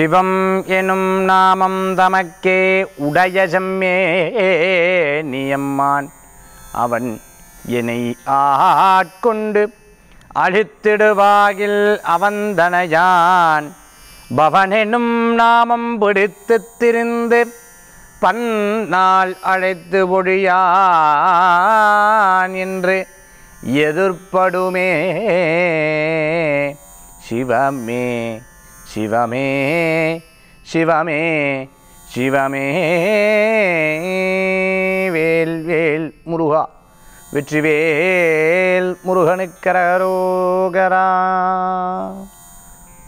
சிவம் எனும் நாமம் தமக்கே உடையஜம்மே நியம்மான் அவன் என்னை ஆட்கொண்டு அழித்திடுவாயில் அவந்தனையான் பவனெனும் நாமம் பிடித்து திரிந்து பன்னால் அழைத்து ஒழியான் என்று எதிர்ப்படுமே சிவமே சிவமே சிவமே சிவமே வேல் வேல் முருகா வெற்றிவேல் முருகனுக்கரோகரா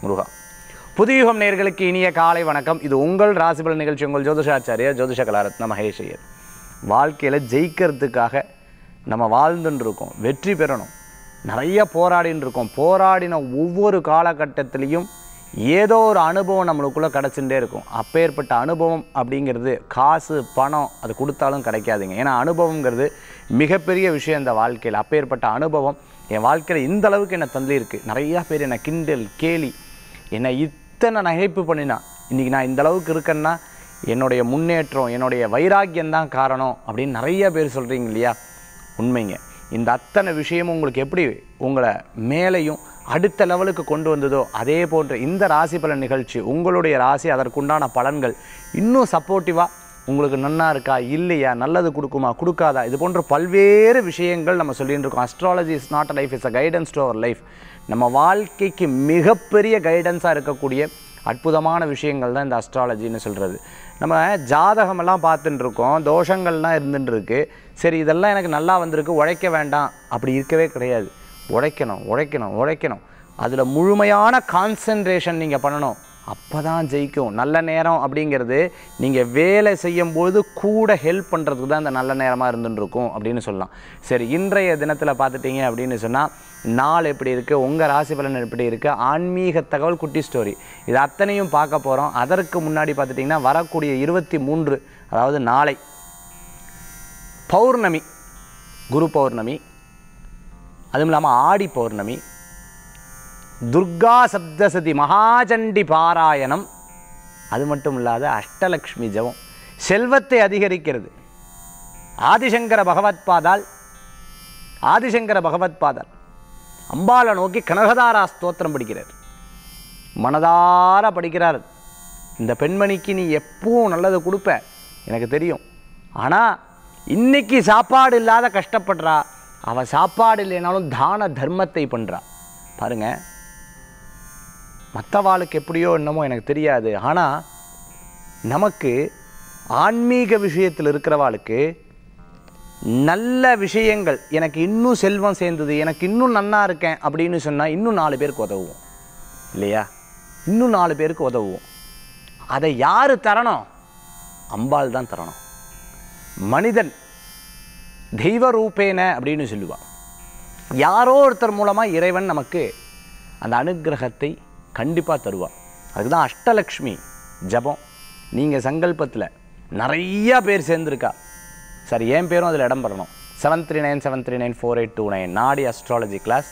முருகா புதியுகம் நேர்களுக்கு இனிய காலை வணக்கம் இது உங்கள் ராசிபல நிகழ்ச்சி உங்கள் ஜோதிஷாச்சாரியர் ஜோதிஷ கலாரத்ன மகேஷையர் வாழ்க்கையில் ஜெயிக்கிறதுக்காக நம்ம வாழ்ந்துன்னு இருக்கோம் வெற்றி பெறணும் நிறைய போராடின்னு இருக்கோம் போராடின ஒவ்வொரு காலகட்டத்திலையும் ஏதோ ஒரு அனுபவம் நம்மளுக்குள்ளே கிடச்சிட்டே இருக்கும் அப்பேற்பட்ட அனுபவம் அப்படிங்கிறது காசு பணம் அது கொடுத்தாலும் கிடைக்காதுங்க ஏன்னா அனுபவங்கிறது மிகப்பெரிய விஷயம் இந்த வாழ்க்கையில் அப்பேற்பட்ட அனுபவம் என் வாழ்க்கையில் இந்த அளவுக்கு என்னை தள்ளியிருக்கு நிறையா பேர் என்னை கிண்டல் கேலி என்னை இத்தனை நகைப்பு பண்ணினா இன்றைக்கி நான் இந்த அளவுக்கு இருக்கேன்னா என்னுடைய முன்னேற்றம் என்னுடைய வைராக்கியம்தான் காரணம் அப்படின்னு நிறைய பேர் சொல்கிறீங்க இல்லையா உண்மைங்க இந்த அத்தனை விஷயமும் உங்களுக்கு எப்படி உங்களை மேலேயும் அடுத்த லெவலுக்கு கொண்டு வந்ததோ அதே போன்ற இந்த ராசி பலன் நிகழ்ச்சி உங்களுடைய ராசி அதற்குண்டான பலன்கள் இன்னும் சப்போர்ட்டிவாக உங்களுக்கு நன்னா இருக்கா இல்லையா நல்லது கொடுக்குமா கொடுக்காதா இது போன்ற பல்வேறு விஷயங்கள் நம்ம சொல்லிகிட்டு இருக்கோம் astrology is not a life is a guidance to our life நம்ம வாழ்க்கைக்கு மிகப்பெரிய கைடன்ஸாக இருக்கக்கூடிய அற்புதமான விஷயங்கள் தான் இந்த அஸ்ட்ராலஜின்னு சொல்கிறது நம்ம ஜாதகமெல்லாம் பார்த்துட்டு இருக்கோம் தோஷங்கள்லாம் இருந்துட்டுருக்கு சரி இதெல்லாம் எனக்கு நல்லா வந்திருக்கு உழைக்க வேண்டாம் அப்படி இருக்கவே கிடையாது உழைக்கணும் உழைக்கணும் உழைக்கணும் அதில் முழுமையான கான்சன்ட்ரேஷன் நீங்கள் பண்ணணும் அப்போ தான் ஜெயிக்கும் நல்ல நேரம் அப்படிங்கிறது நீங்கள் வேலை செய்யும்போது கூட ஹெல்ப் பண்ணுறதுக்கு தான் இந்த நல்ல நேரமாக இருந்துருக்கும் அப்படின்னு சொல்லலாம் சரி இன்றைய தினத்தில் பார்த்துட்டீங்க அப்படின்னு சொன்னால் நாள் எப்படி இருக்குது உங்கள் ராசி பலன் எப்படி இருக்குது ஆன்மீக தகவல் குட்டி ஸ்டோரி இது அத்தனையும் பார்க்க போகிறோம் அதற்கு முன்னாடி பார்த்துட்டிங்கன்னா வரக்கூடிய இருபத்தி மூன்று அதாவது நாளை பௌர்ணமி குரு பௌர்ணமி அதுவும் இல்லாமல் ஆடி பௌர்ணமி துர்கா சப்தசதி மகாஜண்டி பாராயணம் அது மட்டும் இல்லாத அஷ்டலக்ஷ்மி ஜபம் செல்வத்தை அதிகரிக்கிறது ஆதிசங்கர பகவத் பாதால் ஆதிசங்கர பகவத் பாதால் அம்பாலை நோக்கி கனகதாரா ஸ்தோத்திரம் படிக்கிறார் மனதார படிக்கிறார் இந்த பெண்மணிக்கு நீ எப்பவும் நல்லது கொடுப்ப எனக்கு தெரியும் ஆனால் இன்றைக்கி சாப்பாடு இல்லாத கஷ்டப்படுறா அவன் சாப்பாடு இல்லைனாலும் தான தர்மத்தை பண்ணுறான் பாருங்க மற்றவாளுக்கு எப்படியோ என்னமோ எனக்கு தெரியாது ஆனால் நமக்கு ஆன்மீக விஷயத்தில் இருக்கிறவாளுக்கு நல்ல விஷயங்கள் எனக்கு இன்னும் செல்வம் சேர்ந்தது எனக்கு இன்னும் நன்னா இருக்கேன் அப்படின்னு சொன்னால் இன்னும் நாலு பேருக்கு உதவுவோம் இல்லையா இன்னும் நாலு பேருக்கு உதவுவோம் அதை யார் தரணும் அம்பாள் தான் தரணும் மனிதன் தெய்வ ரூபேன அப்படின்னு சொல்லுவாள் யாரோ ஒருத்தர் மூலமாக இறைவன் நமக்கு அந்த அனுகிரகத்தை கண்டிப்பாக தருவான் அதுக்கு தான் அஷ்டலக்ஷ்மி ஜபம் நீங்கள் சங்கல்பத்தில் நிறையா பேர் சேர்ந்துருக்கா சரி என் பேரும் அதில் இடம் பெறணும் seven three nine seven three nine four eight two nine Nadi astrology class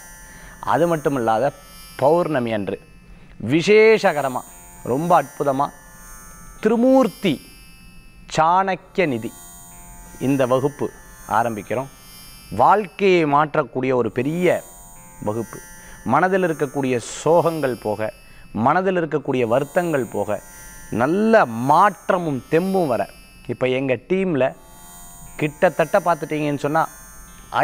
அது மட்டும் இல்லாத பௌர்ணமி அன்று விசேஷகரமாக ரொம்ப அற்புதமாக திருமூர்த்தி சாணக்கிய நிதி இந்த வகுப்பு ஆரம்பிக்கிறோம் வாழ்க்கையை மாற்றக்கூடிய ஒரு பெரிய வகுப்பு மனதில் இருக்கக்கூடிய சோகங்கள் போக மனதில் இருக்கக்கூடிய வருத்தங்கள் போக நல்ல மாற்றமும் தெம்பும் வர இப்போ எங்கள் டீமில் கிட்டத்தட்ட பார்த்துட்டிங்கன்னு சொன்னால்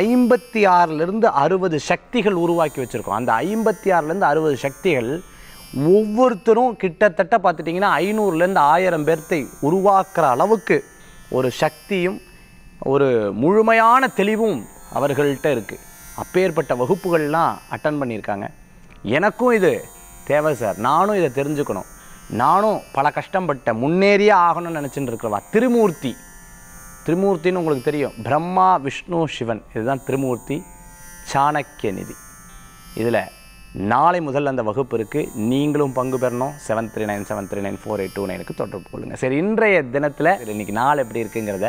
ஐம்பத்தி ஆறுலேருந்து அறுபது சக்திகள் உருவாக்கி வச்சுருக்கோம் அந்த ஐம்பத்தி ஆறுலேருந்து அறுபது சக்திகள் ஒவ்வொருத்தரும் கிட்டத்தட்ட பார்த்துட்டிங்கன்னா ஐநூறுலேருந்து ஆயிரம் பேர்த்தை உருவாக்குற அளவுக்கு ஒரு சக்தியும் ஒரு முழுமையான தெளிவும் அவர்கள்ட்ட இருக்குது அப்பேற்பட்ட வகுப்புகள்லாம் அட்டன் பண்ணியிருக்காங்க எனக்கும் இது தேவை சார் நானும் இதை தெரிஞ்சுக்கணும் நானும் பல கஷ்டப்பட்ட முன்னேறியே ஆகணும்னு நினச்சிட்டு இருக்கிறவா திருமூர்த்தி திருமூர்த்தின்னு உங்களுக்கு தெரியும் பிரம்மா விஷ்ணு சிவன் இதுதான் திருமூர்த்தி சாணக்கிய நிதி இதில் நாளை முதல் அந்த வகுப்பு இருக்குது நீங்களும் பங்கு பெறணும் seven three nine seven three nine four eight two நைனுக்கு தொடர்பு கொள்ளுங்கள் சரி இன்றைய தினத்தில் இன்றைக்கி நாள் எப்படி இருக்குங்கிறத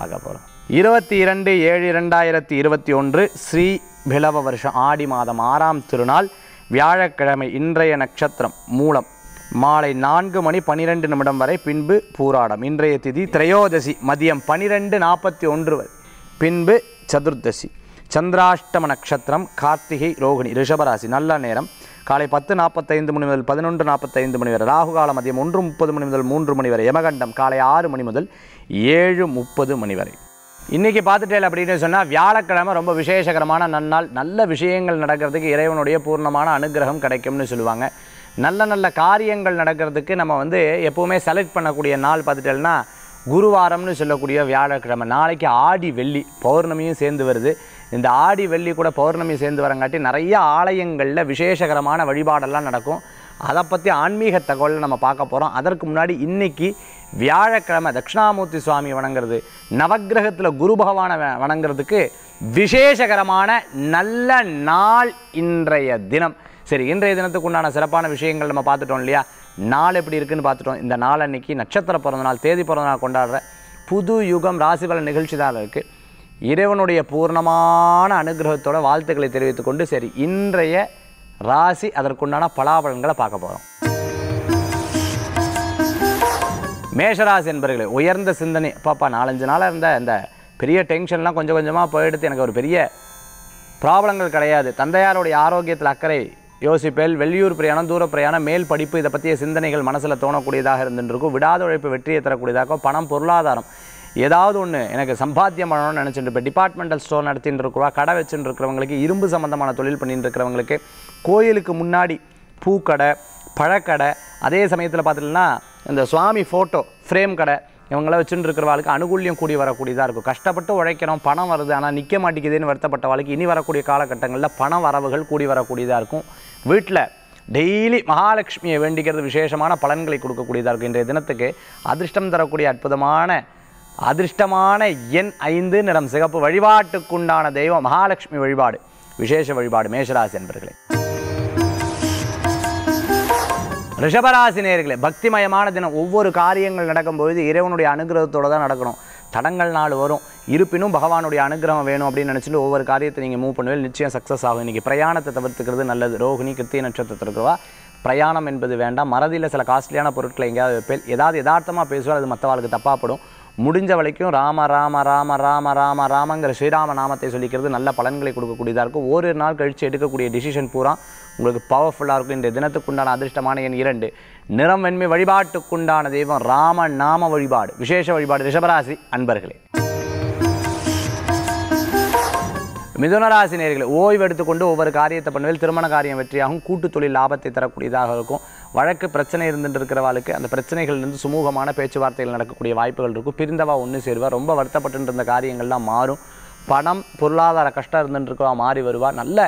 பார்க்க போகிறோம் இருபத்தி இரண்டு ஏழு இரண்டாயிரத்தி இருபத்தி ஒன்று ஸ்ரீ பிளவ வருஷம் ஆடி மாதம் ஆறாம் திருநாள் வியாழக்கிழமை இன்றைய நட்சத்திரம் மூலம் மாலை நான்கு மணி பன்னிரெண்டு நிமிடம் வரை பின்பு பூராடம் இன்றைய திதி திரையோதசி மதியம் பனிரெண்டு நாற்பத்தி ஒன்று வரை பின்பு சதுர்தசி சந்திராஷ்டம நட்சத்திரம் கார்த்திகை ரோகிணி ரிஷபராசி நல்ல நேரம் காலை பத்து நாற்பத்தைந்து மணி முதல் பதினொன்று நாற்பத்தைந்து மணி வரை ராகுகால மதியம் ஒன்று முப்பது மணி முதல் மூன்று மணி வரை யமகண்டம் காலை ஆறு மணி முதல் ஏழு முப்பது மணி வரை இன்றைக்கி இல்லை அப்படின்னு சொன்னால் வியாழக்கிழமை ரொம்ப விசேஷகரமான நன்னால் நல்ல விஷயங்கள் நடக்கிறதுக்கு இறைவனுடைய பூர்ணமான அனுகிரகம் கிடைக்கும்னு சொல்லுவாங்க நல்ல நல்ல காரியங்கள் நடக்கிறதுக்கு நம்ம வந்து எப்போவுமே செலக்ட் பண்ணக்கூடிய நாள் பார்த்துட்டேன்னா குருவாரம்னு சொல்லக்கூடிய வியாழக்கிழமை நாளைக்கு ஆடி வெள்ளி பௌர்ணமியும் சேர்ந்து வருது இந்த ஆடி வெள்ளி கூட பௌர்ணமி சேர்ந்து வரங்காட்டி நிறைய ஆலயங்களில் விசேஷகரமான வழிபாடெல்லாம் நடக்கும் அதை பற்றி ஆன்மீக தகவலை நம்ம பார்க்க போகிறோம் அதற்கு முன்னாடி இன்றைக்கி வியாழக்கிழமை தட்சிணாமூர்த்தி சுவாமி வணங்குறது நவகிரகத்தில் குரு பகவானை வணங்குறதுக்கு விசேஷகரமான நல்ல நாள் இன்றைய தினம் சரி இன்றைய தினத்துக்கு உண்டான சிறப்பான விஷயங்கள் நம்ம பார்த்துட்டோம் இல்லையா நாள் எப்படி இருக்குதுன்னு பார்த்துட்டோம் இந்த நாள் அன்னைக்கு நட்சத்திர பிறந்த நாள் தேதி பிறந்த நாள் கொண்டாடுற புது யுகம் ராசிபல நிகழ்ச்சி தான் இருக்குது இறைவனுடைய பூர்ணமான அனுகிரகத்தோட வாழ்த்துக்களை தெரிவித்துக்கொண்டு சரி இன்றைய ராசி அதற்குண்டான பலாபலன்களை பார்க்க போகிறோம் மேஷராசி என்பர்களே உயர்ந்த சிந்தனை பாப்பா நாலஞ்சு நாளாக இருந்த அந்த பெரிய டென்ஷன்லாம் கொஞ்சம் கொஞ்சமாக போயிடுத்து எனக்கு ஒரு பெரிய ப்ராப்ளங்கள் கிடையாது தந்தையாருடைய ஆரோக்கியத்தில் அக்கறை யோசிப்பேல் வெளியூர் பிரயாணம் தூர பிரயாணம் மேல் படிப்பு இதை பற்றிய சிந்தனைகள் மனசில் தோணக்கூடியதாக இருந்துருக்கும் விடாத உழைப்பு வெற்றியை தரக்கூடியதாகவும் பணம் பொருளாதாரம் ஏதாவது ஒன்று எனக்கு சம்பாத்தியம் பண்ணணும்னு நினச்சிட்டு இப்போ டிபார்ட்மெண்டல் ஸ்டோர் நடத்திட்டு இருக்கிறவா கடை வச்சுட்டு இருக்கிறவங்களுக்கு இரும்பு சம்மந்தமான தொழில் பண்ணிட்டு இருக்கிறவங்களுக்கு கோயிலுக்கு முன்னாடி பூக்கடை பழக்கடை அதே சமயத்தில் பார்த்துட்டோம்னா இந்த சுவாமி ஃபோட்டோ ஃப்ரேம் கடை இவங்களாம் வச்சுட்டு வாழ்க்கை அனுகூல்யம் கூடி வரக்கூடியதாக இருக்கும் கஷ்டப்பட்டு உழைக்கிறோம் பணம் வருது ஆனால் நிற்க மாட்டேங்குதுன்னு வாழ்க்கை இனி வரக்கூடிய காலகட்டங்களில் பண வரவுகள் கூடி வரக்கூடியதாக இருக்கும் வீட்டில் டெய்லி மகாலட்சுமியை வேண்டிக்கிறது விசேஷமான பலன்களை கொடுக்கக்கூடியதாக இருக்கும் இன்றைய தினத்துக்கு அதிர்ஷ்டம் தரக்கூடிய அற்புதமான அதிர்ஷ்டமான எண் ஐந்து நிறம் சிகப்பு வழிபாட்டுக்குண்டான தெய்வம் மகாலட்சுமி வழிபாடு விசேஷ வழிபாடு மேஷராசி என்பர்களே ரிஷபராசி நேர்களே பக்திமயமான தினம் ஒவ்வொரு காரியங்கள் நடக்கும்பொழுது இறைவனுடைய அனுகிரகத்தோடு தான் நடக்கணும் தடங்கள் நாள் வரும் இருப்பினும் பகவானுடைய அனுகிரகம் வேணும் அப்படின்னு நினச்சிட்டு ஒவ்வொரு காரியத்தை நீங்கள் மூவ் பண்ணுவேன் நிச்சயம் சக்ஸஸ் ஆகும் இன்றைக்கி பிரயாணத்தை தவிர்த்துக்கிறது நல்லது ரோஹிணி கிருத்திய நட்சத்திரத்திற்குவா பிரயாணம் என்பது வேண்டாம் மறதியில் சில காஸ்ட்லியான பொருட்களை எங்கேயாவது பேல் ஏதாவது யதார்த்தமாக பேசுவார் அது மற்றவாளுக்கு தப்பாப்படும் முடிஞ்ச வரைக்கும் ராம ராம ராம ராம ராம ராமங்கிற ஸ்ரீராம நாமத்தை சொல்லிக்கிறது நல்ல பலன்களை கொடுக்கக்கூடியதாக இருக்கும் ஓரிரு நாள் கழித்து எடுக்கக்கூடிய டிசிஷன் பூரா உங்களுக்கு பவர்ஃபுல்லாக இருக்கும் இந்த தினத்துக்குண்டான அதிர்ஷ்டமான எண் இரண்டு நிறம் வெண்மை வழிபாட்டுக்குண்டான தெய்வம் ராம நாம வழிபாடு விசேஷ வழிபாடு ரிஷபராசி அன்பர்களே மிதுனராசி நேர்களை ஓய்வு எடுத்துக்கொண்டு ஒவ்வொரு காரியத்தை பண்ணுவதில் திருமண காரியம் வெற்றியாகவும் கூட்டு தொழில் லாபத்தை தரக்கூடியதாக இருக்கும் வழக்கு பிரச்சனை இருந்துட்டு இருக்கிறவாளுக்கு அந்த பிரச்சனைகள்லேருந்து சுமூகமான பேச்சுவார்த்தைகள் நடக்கக்கூடிய வாய்ப்புகள் இருக்கும் பிரிந்தவா ஒன்று சேருவா ரொம்ப வருத்தப்பட்டு இருந்த காரியங்கள்லாம் மாறும் பணம் பொருளாதார கஷ்டம் இருந்துட்டு இருக்கிறவா மாறி வருவா நல்ல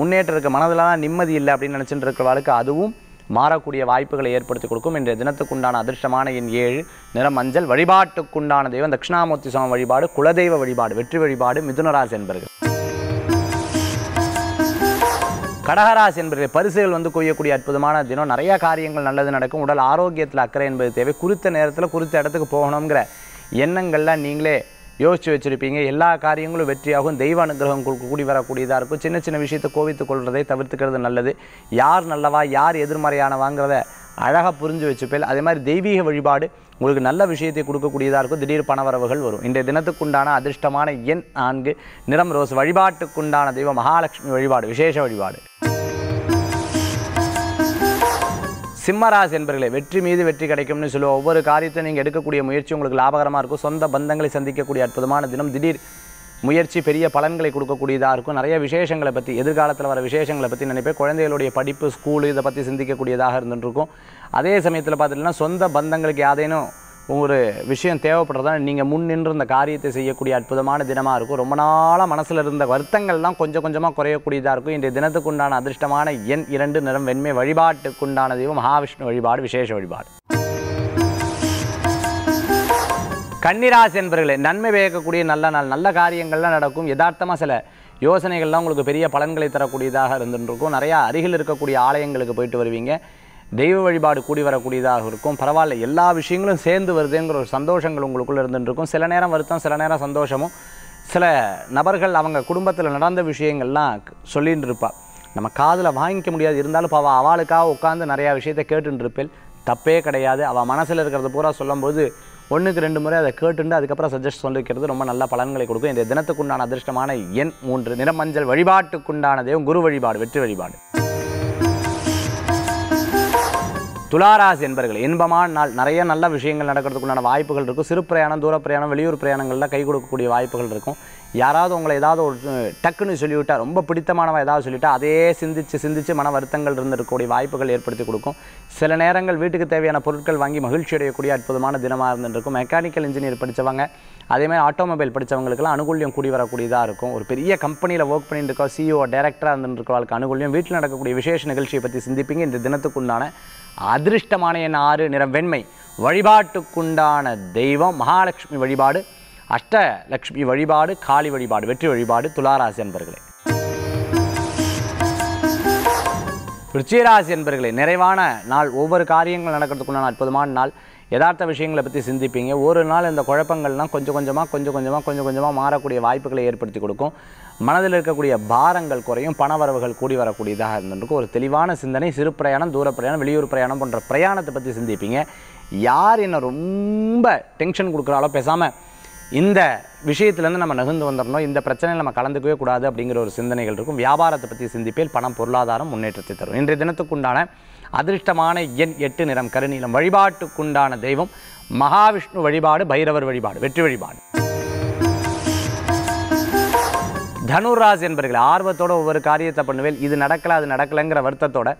முன்னேற்றம் இருக்க மனதில் தான் நிம்மதி இல்லை அப்படின்னு நினச்சிட்டு இருக்கிறவாளுக்கு அதுவும் மாறக்கூடிய வாய்ப்புகளை ஏற்படுத்தி கொடுக்கும் இன்றைய தினத்துக்குண்டான அதிர்ஷ்டமான என் ஏழு நிறம் மஞ்சள் வழிபாட்டுக்குண்டான தெய்வம் தட்சிணாமூர்த்தி சுவாமி வழிபாடு குலதெய்வ வழிபாடு வெற்றி வழிபாடு மிதுனராஜ் என்பர்கள் கடகராசி என்பதை பரிசுகள் வந்து கொய்யக்கூடிய அற்புதமான தினம் நிறையா காரியங்கள் நல்லது நடக்கும் உடல் ஆரோக்கியத்தில் அக்கறை என்பது தேவை குறித்த நேரத்தில் குறித்த இடத்துக்கு போகணுங்கிற எண்ணங்கள்லாம் நீங்களே யோசித்து வச்சுருப்பீங்க எல்லா காரியங்களும் வெற்றியாகும் தெய்வ அனுகிரகம் கூடி வரக்கூடியதாக இருக்கும் சின்ன சின்ன விஷயத்தை கோவித்து கொள்வதை தவிர்த்துக்கிறது நல்லது யார் நல்லவா யார் எதிர்மறையானவாங்கிறத அழகாக புரிஞ்சு வச்சுப்பேன் அதே மாதிரி தெய்வீக வழிபாடு உங்களுக்கு நல்ல விஷயத்தை கொடுக்கக்கூடியதாக இருக்கும் திடீர் பணவரவுகள் வரும் இன்றைய தினத்துக்குண்டான அதிர்ஷ்டமான எண் நான்கு நிறம் ரோஸ் வழிபாட்டுக்குண்டான தெய்வம் மகாலட்சுமி வழிபாடு விசேஷ வழிபாடு சிம்மராசி என்பர்களே வெற்றி மீது வெற்றி கிடைக்கும்னு சொல்லுவோம் ஒவ்வொரு காரியத்தையும் நீங்கள் எடுக்கக்கூடிய முயற்சி உங்களுக்கு லாபகரமாக இருக்கும் சொந்த பந்தங்களை சந்திக்கக்கூடிய அற்புதமான தினம் திடீர் முயற்சி பெரிய பலன்களை கொடுக்கக்கூடியதாக இருக்கும் நிறைய விசேஷங்களை பற்றி எதிர்காலத்தில் வர விசேஷங்களை பற்றி நினைப்பேன் குழந்தைகளுடைய படிப்பு ஸ்கூலு இதை பற்றி சிந்திக்கக்கூடியதாக இருந்துருக்கும் அதே சமயத்தில் பார்த்துட்டிங்கன்னா சொந்த பந்தங்களுக்கு யாதேனும் ஒரு விஷயம் தேவைப்படுறதா நீங்கள் முன் நின்று இந்த காரியத்தை செய்யக்கூடிய அற்புதமான தினமாக இருக்கும் ரொம்ப நாளாக மனசில் இருந்த வருத்தங்கள்லாம் கொஞ்சம் கொஞ்சமாக குறையக்கூடியதாக இருக்கும் இன்றைய தினத்துக்குண்டான அதிர்ஷ்டமான எண் இரண்டு நிறம் வெண்மை வழிபாட்டுக்குண்டான தெய்வம் மகாவிஷ்ணு வழிபாடு விசேஷ வழிபாடு கன்னிராசி என்பர்களே நன்மை வியக்கக்கூடிய நல்ல நாள் நல்ல காரியங்கள்லாம் நடக்கும் யதார்த்தமாக சில யோசனைகள்லாம் உங்களுக்கு பெரிய பலன்களை தரக்கூடியதாக இருந்துருக்கும் நிறையா அருகில் இருக்கக்கூடிய ஆலயங்களுக்கு போயிட்டு வருவீங்க தெய்வ வழிபாடு கூடி வரக்கூடியதாக இருக்கும் பரவாயில்ல எல்லா விஷயங்களும் சேர்ந்து வருதுங்கிற ஒரு சந்தோஷங்கள் உங்களுக்குள்ளே இருந்துருக்கும் சில நேரம் வருத்தம் சில நேரம் சந்தோஷமும் சில நபர்கள் அவங்க குடும்பத்தில் நடந்த விஷயங்கள்லாம் சொல்லிகிட்டு இருப்பாள் நம்ம காதில் வாங்கிக்க முடியாது இருந்தாலும் இப்போ அவள் அவளுக்காக உட்காந்து நிறையா விஷயத்த கேட்டுருப்பேன் தப்பே கிடையாது அவள் மனசில் இருக்கிறத பூரா சொல்லும்போது ஒன்றுக்கு ரெண்டு முறை அதை கேட்டுண்டு அதுக்கப்புறம் சஜஸ்ட் சொல்லிக்கிறது ரொம்ப நல்ல பலன்களை கொடுக்கும் இந்த தினத்துக்குண்டான அதிர்ஷ்டமான எண் மூன்று நிறமஞ்சல் வழிபாட்டுக்குண்டான தெய்வம் குரு வழிபாடு வெற்றி வழிபாடு துளாராசி என்பர்கள் இன்பமான நாள் நிறைய நல்ல விஷயங்கள் நடக்கிறதுக்குண்டான வாய்ப்புகள் இருக்கும் சிறு பிரயாணம் தூர பிரயாணம் வெளியூர் பிரயாணங்களில் கை கொடுக்கக்கூடிய வாய்ப்புகள் இருக்கும் யாராவது உங்களை ஏதாவது ஒரு டக்குன்னு சொல்லிவிட்டா ரொம்ப பிடித்தமானவன் ஏதாவது சொல்லிவிட்டா அதே சிந்தித்து சிந்திச்சு மன வருத்தங்கள் இருந்திருக்கக்கூடிய வாய்ப்புகள் ஏற்படுத்தி கொடுக்கும் சில நேரங்கள் வீட்டுக்கு தேவையான பொருட்கள் வாங்கி மகிழ்ச்சி அடையக்கூடிய அற்புதமான தினமாக இருந்துருக்கும் மெக்கானிக்கல் இன்ஜினியர் படித்தவங்க அதேமாதிரி ஆட்டோமொபைல் படித்தவங்களுக்குலாம் அனுகூலியம் கூடி வரக்கூடியதாக இருக்கும் ஒரு பெரிய கம்பெனியில் ஒர்க் பண்ணிட்டு இருக்கோம் சிஇஓ டேரக்டராக இருந்துருக்கிறவர்களுக்கு அனுகூலியம் வீட்டில் நடக்கக்கூடிய விசேஷ நிகழ்ச்சியை பற்றி சிந்திப்பீங்க இந்த தினத்துக்குண்டான அதிர்ஷ்டமான என் ஆறு நிறம் வெண்மை வழிபாட்டுக்குண்டான தெய்வம் மகாலட்சுமி வழிபாடு அஷ்டலக்ஷ்மி வழிபாடு காளி வழிபாடு வெற்றி வழிபாடு துளாராசி என்பர்களே ருச்சிராசி என்பர்களே நிறைவான நாள் ஒவ்வொரு காரியங்கள் நடக்கிறதுக்குண்டான அற்புதமான நாள் யதார்த்த விஷயங்களை பற்றி சிந்திப்பீங்க ஒரு நாள் இந்த குழப்பங்கள்லாம் கொஞ்சம் கொஞ்சமாக கொஞ்சம் கொஞ்சமாக கொஞ்சம் கொஞ்சமாக மாறக்கூடிய வாய்ப்புகளை ஏற்படுத்தி கொடுக்கும் மனதில் இருக்கக்கூடிய பாரங்கள் குறையும் பணவரவுகள் கூடி வரக்கூடியதாக இருந்திருக்கும் ஒரு தெளிவான சிந்தனை சிறு பிரயாணம் தூர பிரயாணம் வெளியூர் பிரயாணம் போன்ற பிரயாணத்தை பற்றி சிந்திப்பீங்க யார் என்ன ரொம்ப டென்ஷன் கொடுக்குறாலோ பேசாமல் இந்த விஷயத்துலேருந்து நம்ம நகர்ந்து வந்துடணும் இந்த பிரச்சனையில் நம்ம கலந்துக்கவே கூடாது அப்படிங்கிற ஒரு சிந்தனைகள் இருக்கும் வியாபாரத்தை பற்றி சிந்திப்பேல் பணம் பொருளாதாரம் முன்னேற்றத்தை தரும் இன்றைய தினத்துக்குண்டான அதிர்ஷ்டமான எண் எட்டு நிறம் கருநீளம் வழிபாட்டுக்குண்டான தெய்வம் மகாவிஷ்ணு வழிபாடு பைரவர் வழிபாடு வெற்றி வழிபாடு தனுராஜ் என்பர்கள் ஆர்வத்தோட ஒவ்வொரு காரியத்தை பண்ணுவேன் இது நடக்கலை அது நடக்கலைங்கிற வருத்தத்தோட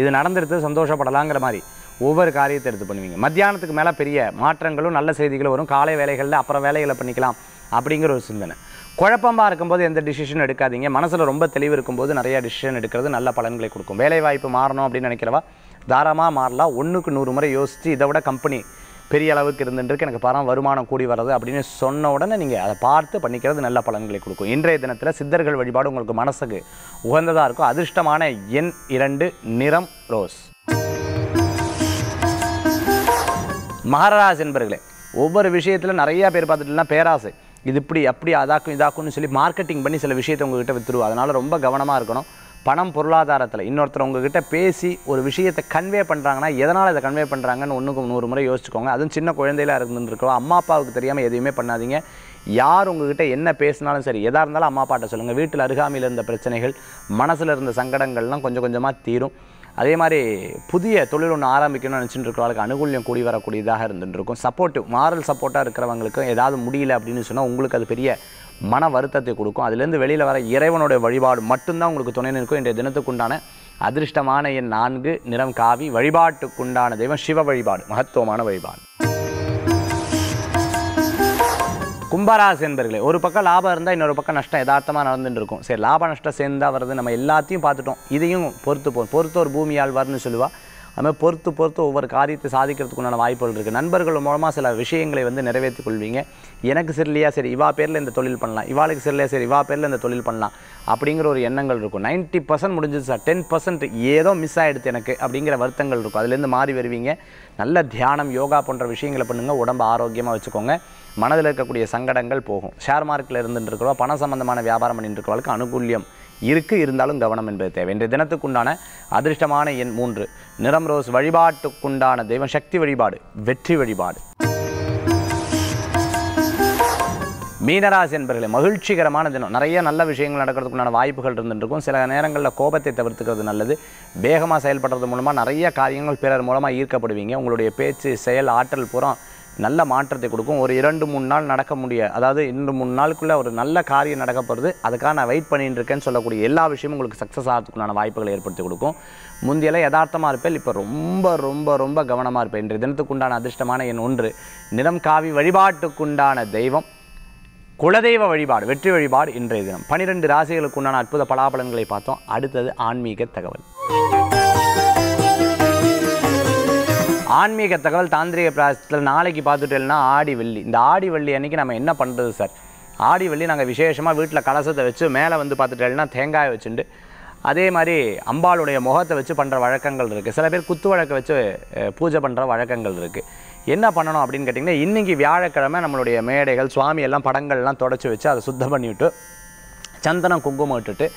இது நடந்துடுத்து சந்தோஷப்படலாங்கிற மாதிரி ஒவ்வொரு காரியத்தை எடுத்து பண்ணுவீங்க மத்தியானத்துக்கு மேலே பெரிய மாற்றங்களும் நல்ல செய்திகளும் வரும் காலை வேலைகளில் அப்புறம் வேலைகளை பண்ணிக்கலாம் அப்படிங்கிற ஒரு சிந்தனை குழப்பமாக இருக்கும்போது எந்த டிசிஷன் எடுக்காதீங்க மனசில் ரொம்ப தெளிவு இருக்கும்போது நிறையா டிசிஷன் எடுக்கிறது நல்ல பலன்களை கொடுக்கும் வேலைவாய்ப்பு மாறணும் அப்படின்னு நினைக்கிறவா தாராளமாக மாறலாம் ஒன்றுக்கு நூறு முறை யோசித்து இதை விட கம்பெனி பெரிய அளவுக்கு இருந்துட்டுருக்கு எனக்கு பரம் வருமானம் கூடி வர்றது அப்படின்னு சொன்ன உடனே நீங்கள் அதை பார்த்து பண்ணிக்கிறது நல்ல பலன்களை கொடுக்கும் இன்றைய தினத்தில் சித்தர்கள் வழிபாடு உங்களுக்கு மனசுக்கு உகந்ததாக இருக்கும் அதிர்ஷ்டமான எண் இரண்டு நிறம் ரோஸ் மகாராஜ் என்பர்களே ஒவ்வொரு விஷயத்தில் நிறையா பேர் பார்த்துட்டுலாம் பேராசை இது இப்படி அப்படி அதாக்கும் இதாக்கும்னு சொல்லி மார்க்கெட்டிங் பண்ணி சில விஷயத்தை உங்ககிட்ட வித்துருவோம் அதனால் ரொம்ப கவனமாக இருக்கணும் பணம் பொருளாதாரத்தில் இன்னொருத்தர் உங்ககிட்ட பேசி ஒரு விஷயத்தை கன்வே பண்ணுறாங்கன்னா எதனால் அதை கன்வே பண்ணுறாங்கன்னு ஒன்றுக்கு நூறு முறை யோசிச்சுக்கோங்க அதுவும் சின்ன குழந்தையில இருந்துருக்கோம் அம்மா அப்பாவுக்கு தெரியாமல் எதுவுமே பண்ணாதீங்க யார் உங்ககிட்ட என்ன பேசினாலும் சரி எதாக இருந்தாலும் அம்மா அப்பாட்ட சொல்லுங்கள் வீட்டில் அருகாமையில் இருந்த பிரச்சனைகள் மனசில் இருந்த சங்கடங்கள்லாம் கொஞ்சம் கொஞ்சமாக தீரும் அதே மாதிரி புதிய தொழில் ஒன்று ஆரம்பிக்கணும்னு நினச்சிட்டு இருக்கிறவங்களுக்கு அனுகூல்யம் கூடி வரக்கூடியதாக இருந்துருக்கும் சப்போர்ட்டிவ் மாரல் சப்போர்ட்டாக இருக்கிறவங்களுக்கு ஏதாவது முடியல அப்படின்னு சொன்னால் உங்களுக்கு அது பெரிய மன வருத்தத்தை கொடுக்கும் அதுலேருந்து வெளியில் வர இறைவனுடைய வழிபாடு மட்டும்தான் உங்களுக்கு துணை நிற்கும் இன்றைய தினத்துக்குண்டான அதிர்ஷ்டமான என் நான்கு நிறம் காவி வழிபாட்டுக்குண்டான தெய்வம் சிவ வழிபாடு மகத்துவமான வழிபாடு கும்பராசி என்பர்களே ஒரு பக்கம் லாபம் இருந்தால் இன்னொரு பக்கம் நஷ்டம் யதார்த்தமாக நடந்துட்டு இருக்கும் சரி லாப நஷ்டம் சேர்ந்தா வருது நம்ம எல்லாத்தையும் பார்த்துட்டோம் இதையும் பொறுத்து போ பொறுத்த ஒரு பூமியால் ஆழ்வார்னு சொல்லுவாள் அதுமாதிரி பொறுத்து பொறுத்து ஒவ்வொரு காரியத்தை சாதிக்கிறதுக்கு உண்டான வாய்ப்புகள் இருக்குது நண்பர்கள் மூலமாக சில விஷயங்களை வந்து நிறைவேற்றி கொள்வீங்க எனக்கு சரியில்லையா சரி இவா பேரில் இந்த தொழில் பண்ணலாம் இவாளுக்கு சரியில்லையா சரி இவா பேரில் இந்த தொழில் பண்ணலாம் அப்படிங்கிற ஒரு எண்ணங்கள் இருக்கும் நைன்ட்டி பர்சன்ட் முடிஞ்சது சார் டென் பர்சன்ட் ஏதோ மிஸ் ஆகிடுது எனக்கு அப்படிங்கிற வருத்தங்கள் இருக்கும் அதுலேருந்து மாறி வருவீங்க நல்ல தியானம் யோகா போன்ற விஷயங்களை பண்ணுங்கள் உடம்பு ஆரோக்கியமாக வச்சுக்கோங்க மனதில் இருக்கக்கூடிய சங்கடங்கள் போகும் ஷேர் மார்க்கெட்டில் இருந்துட்டு இருக்கிறவா பணம் சம்பந்தமான வியாபாரம் பண்ணிட்டு இருக்கிறவளுக்கு அனுகூல்யம் இருக்கு இருந்தாலும் கவனம் என்பது தேவை இன்றைய தினத்துக்குண்டான அதிர்ஷ்டமான எண் மூன்று நிறம் ரோஸ் வழிபாட்டுக்குண்டான தெய்வம் சக்தி வழிபாடு வெற்றி வழிபாடு மீனராசி என்பர்களை மகிழ்ச்சிகரமான தினம் நிறைய நல்ல விஷயங்கள் நடக்கிறதுக்குண்டான வாய்ப்புகள் இருந்துருக்கும் சில நேரங்களில் கோபத்தை தவிர்த்துக்கிறது நல்லது வேகமாக செயல்படுறது மூலமாக நிறைய காரியங்கள் பிறர் மூலமாக ஈர்க்கப்படுவீங்க உங்களுடைய பேச்சு செயல் ஆற்றல் புறம் நல்ல மாற்றத்தை கொடுக்கும் ஒரு இரண்டு மூணு நாள் நடக்க முடிய அதாவது இரண்டு மூணு நாளுக்குள்ளே ஒரு நல்ல காரியம் நடக்க போகிறது அதுக்காக நான் வெயிட் பண்ணிட்டு இருக்கேன்னு சொல்லக்கூடிய எல்லா விஷயமும் உங்களுக்கு சக்ஸஸ் ஆகிறதுக்குள்ளான வாய்ப்புகளை ஏற்படுத்தி கொடுக்கும் முந்தையெல்லாம் யதார்த்தமாக இருப்பேன் இப்போ ரொம்ப ரொம்ப ரொம்ப கவனமாக இருப்பேன் இன்றைய தினத்துக்குண்டான அதிர்ஷ்டமான என் ஒன்று நிறம் காவி வழிபாட்டுக்குண்டான தெய்வம் குலதெய்வ வழிபாடு வெற்றி வழிபாடு இன்றைய தினம் பனிரெண்டு ராசிகளுக்குண்டான அற்புத பலாபலன்களை பார்த்தோம் அடுத்தது ஆன்மீக தகவல் ஆன்மீக தகவல் தாந்திரிக பிராசத்தில் நாளைக்கு பார்த்துட்டேன்னா ஆடி வெள்ளி இந்த ஆடி வெள்ளி அன்றைக்கி நம்ம என்ன பண்ணுறது சார் ஆடி வெள்ளி நாங்கள் விசேஷமாக வீட்டில் கலசத்தை வச்சு மேலே வந்து பார்த்துட்டேன்னா தேங்காயை வச்சுட்டு அதே மாதிரி அம்பாளுடைய முகத்தை வச்சு பண்ணுற வழக்கங்கள் இருக்குது சில பேர் குத்து வழக்கை வச்சு பூஜை பண்ணுற வழக்கங்கள் இருக்குது என்ன பண்ணணும் அப்படின்னு கேட்டிங்கன்னா இன்றைக்கி வியாழக்கிழமை நம்மளுடைய மேடைகள் சுவாமி எல்லாம் படங்கள்லாம் தொடச்சி வச்சு அதை சுத்தம் பண்ணிவிட்டு சந்தனம் குங்குமம் விட்டுட்டு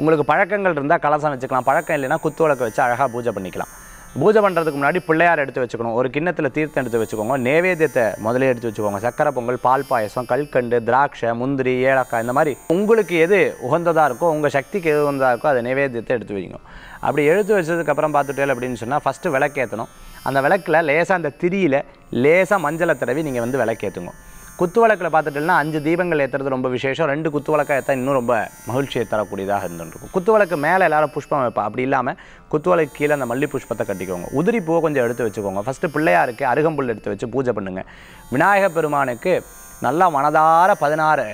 உங்களுக்கு பழக்கங்கள் இருந்தால் கலசம் வச்சுக்கலாம் பழக்கம் இல்லைன்னா குத்து வழக்கை வச்சு அழகாக பூஜை பண்ணிக்கலாம் பூஜை பண்ணுறதுக்கு முன்னாடி பிள்ளையார் எடுத்து வச்சுக்கணும் ஒரு கிண்ணத்தில் தீர்த்தம் எடுத்து வச்சுக்கோங்க நேவேத்தியத்தை முதலே எடுத்து வச்சுக்கோங்க சக்கரை பொங்கல் பால் பாயசம் கல்கண்டு திராட்சை முந்திரி ஏலக்காய் இந்த மாதிரி உங்களுக்கு எது உகந்ததாக இருக்கோ உங்கள் சக்திக்கு எது உகந்ததாக இருக்கோ அதை நேவேத்தியத்தை எடுத்து வைங்க அப்படி எடுத்து வச்சதுக்கப்புறம் பார்த்துட்டே அப்படின்னு சொன்னால் ஃபஸ்ட்டு விளக்கேற்றணும் அந்த விளக்கில் லேசாக அந்த திரியில் லேசாக மஞ்சளை தடவி நீங்கள் வந்து விளக்கேற்றுங்க குத்து வழக்கில் பார்த்துட்டோம்னா அஞ்சு தீபங்கள் ஏற்றுறது ரொம்ப விசேஷம் ரெண்டு குத்து வழக்காக ஏற்றா இன்னும் ரொம்ப மகிழ்ச்சியை தரக்கூடியதாக இருந்துருக்கும் குத்து விளக்கு மேலே எல்லாரும் புஷ்பம் வைப்பா அப்படி இல்லாமல் குத்து வழக்கு கீழே அந்த மல்லி புஷ்பத்தை கட்டிக்கோங்க உதிரி பூவை கொஞ்சம் எடுத்து வச்சுக்கோங்க ஃபஸ்ட்டு பிள்ளையாருக்கு அருகம்புல் எடுத்து வச்சு பூஜை பண்ணுங்கள் விநாயகர் பெருமானுக்கு நல்லா மனதார பதினாறு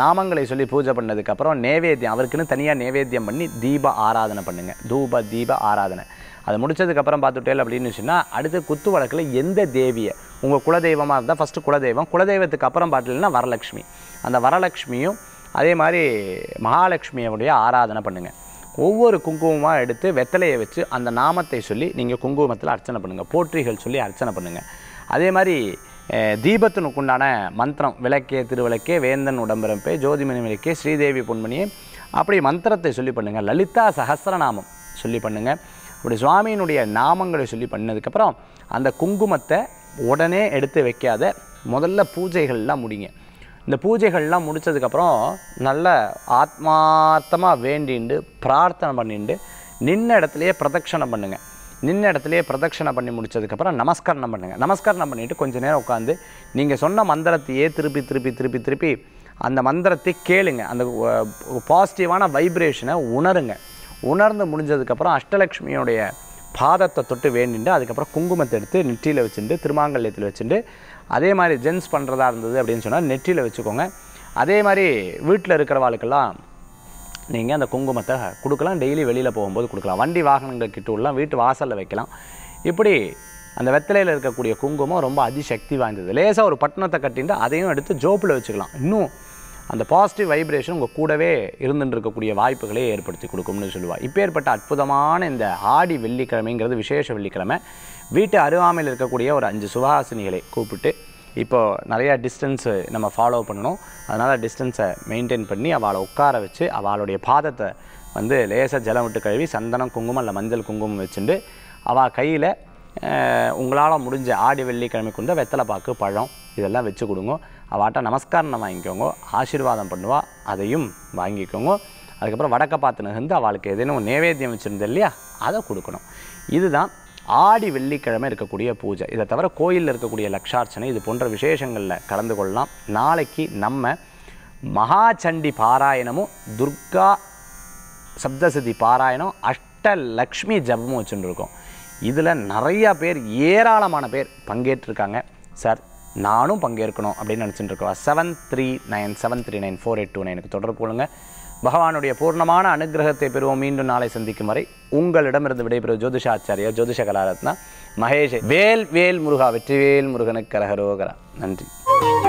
நாமங்களை சொல்லி பூஜை பண்ணதுக்கப்புறம் நேவேத்தியம் அவருக்குன்னு தனியாக நேவேத்தியம் பண்ணி தீப ஆராதனை பண்ணுங்கள் தூப தீப ஆராதனை அது முடிச்சதுக்கப்புறம் பார்த்துட்டேல் அப்படின்னு சொன்னால் அடுத்து குத்து வழக்கில் எந்த தேவியை உங்கள் குலதெய்வமாக இருந்தால் ஃபஸ்ட்டு குலதெய்வம் குலதெய்வத்துக்கு அப்புறம் பார்த்துலன்னா வரலட்சுமி அந்த வரலட்சுமியும் அதே மாதிரி மகாலட்சுமியுடைய ஆராதனை பண்ணுங்கள் ஒவ்வொரு குங்குமமாக எடுத்து வெத்தலையை வச்சு அந்த நாமத்தை சொல்லி நீங்கள் குங்குமத்தில் அர்ச்சனை பண்ணுங்கள் போற்றிகள் சொல்லி அர்ச்சனை பண்ணுங்கள் அதே மாதிரி தீபத்தினுக்குண்டான மந்திரம் விளக்கே திருவிளக்கே வேந்தன் உடம்பிறப்பே ஜோதிமணி விளக்கே ஸ்ரீதேவி பொன்மணியே அப்படி மந்திரத்தை சொல்லி பண்ணுங்கள் லலிதா சஹசிரநாமம் சொல்லி பண்ணுங்கள் அப்படி சுவாமியினுடைய நாமங்களை சொல்லி பண்ணதுக்கப்புறம் அந்த குங்குமத்தை உடனே எடுத்து வைக்காத முதல்ல பூஜைகள்லாம் முடிங்க இந்த பூஜைகள்லாம் முடித்ததுக்கப்புறம் நல்ல ஆத்மார்த்தமாக வேண்டிண்டு பிரார்த்தனை பண்ணிட்டு நின்ன இடத்துலையே பிரதட்சணம் பண்ணுங்கள் நின்ன இடத்துலையே பிரதட்சணை பண்ணி முடிச்சதுக்கப்புறம் நமஸ்காரம் பண்ணுங்கள் நமஸ்காரம் பண்ணிவிட்டு கொஞ்சம் நேரம் உட்காந்து நீங்கள் சொன்ன மந்திரத்தையே திருப்பி திருப்பி திருப்பி திருப்பி அந்த மந்திரத்தை கேளுங்க அந்த பாசிட்டிவான வைப்ரேஷனை உணருங்க உணர்ந்து முடிஞ்சதுக்கப்புறம் அஷ்டலக்ஷ்மியோடைய பாதத்தை தொட்டு வேண்டிட்டு அதுக்கப்புறம் குங்குமத்தை எடுத்து நெற்றியில் வச்சுட்டு திருமாங்கல்யத்தில் வச்சுட்டு அதே மாதிரி ஜென்ஸ் பண்ணுறதா இருந்தது அப்படின்னு சொன்னால் நெற்றியில் வச்சுக்கோங்க அதே மாதிரி வீட்டில் இருக்கிறவாளுக்கெல்லாம் நீங்கள் அந்த குங்குமத்தை கொடுக்கலாம் டெய்லி வெளியில் போகும்போது கொடுக்கலாம் வண்டி வாகனங்கள் கிட்ட உள்ள வீட்டு வாசலில் வைக்கலாம் இப்படி அந்த வெத்தலையில் இருக்கக்கூடிய குங்குமம் ரொம்ப அதிசக்தி வாய்ந்தது லேசாக ஒரு பட்டணத்தை கட்டிட்டு அதையும் எடுத்து ஜோப்பில் வச்சுக்கலாம் இன்னும் அந்த பாசிட்டிவ் வைப்ரேஷன் உங்கள் கூடவே இருந்துட்டு இருக்கக்கூடிய வாய்ப்புகளே ஏற்படுத்தி கொடுக்கும்னு சொல்லுவாள் இப்போ ஏற்பட்ட அற்புதமான இந்த ஆடி வெள்ளிக்கிழமைங்கிறது விசேஷ வெள்ளிக்கிழமை வீட்டு அருவாமையில் இருக்கக்கூடிய ஒரு அஞ்சு சுவாசினிகளை கூப்பிட்டு இப்போது நிறையா டிஸ்டன்ஸு நம்ம ஃபாலோ பண்ணணும் அதனால் டிஸ்டன்ஸை மெயின்டைன் பண்ணி அவளை உட்கார வச்சு அவளுடைய பாதத்தை வந்து லேசாக ஜலம் விட்டு கழுவி சந்தனம் குங்குமம் இல்லை மஞ்சள் குங்குமம் வச்சுட்டு அவள் கையில் உங்களால் முடிஞ்ச ஆடி வெள்ளிக்கிழமை வந்து வெத்தலை பாக்கு பழம் இதெல்லாம் வச்சு கொடுங்க அவாட்ட நமஸ்காரம் வாங்கிக்கோங்க ஆசீர்வாதம் பண்ணுவா அதையும் வாங்கிக்கோங்க அதுக்கப்புறம் வடக்க பார்த்து நகர்ந்து அவளுக்கு எதேனும் நேவேத்தியம் வச்சுருந்தது இல்லையா அதை கொடுக்கணும் இதுதான் ஆடி வெள்ளிக்கிழமை இருக்கக்கூடிய பூஜை இதை தவிர கோயிலில் இருக்கக்கூடிய லக்ஷார்ச்சனை இது போன்ற விசேஷங்களில் கலந்து கொள்ளலாம் நாளைக்கு நம்ம மகாச்சண்டி பாராயணமும் துர்கா சப்தசதி பாராயணம் அஷ்டலக்ஷ்மி ஜபமும் வச்சுருக்கோம் இதில் நிறையா பேர் ஏராளமான பேர் பங்கேற்றிருக்காங்க சார் நானும் பங்கேற்கணும் அப்படின்னு நினச்சிட்டு இருக்கோம் seven three nine seven three nine four eight two நைனுக்கு தொடர்பு கொள்ளுங்கள் பகவானுடைய பூர்ணமான அனுகிரகத்தை பெறுவோம் மீண்டும் நாளை சந்திக்கும் வரை உங்களிடமிருந்து விடைபெறும் ஜோதிஷாச்சாரியர் ஜோதிஷ கலாரத்னா மகேஷ் வேல் வேல் முருகா வெற்றிவேல் முருகனுக்கு கரகரோகரா நன்றி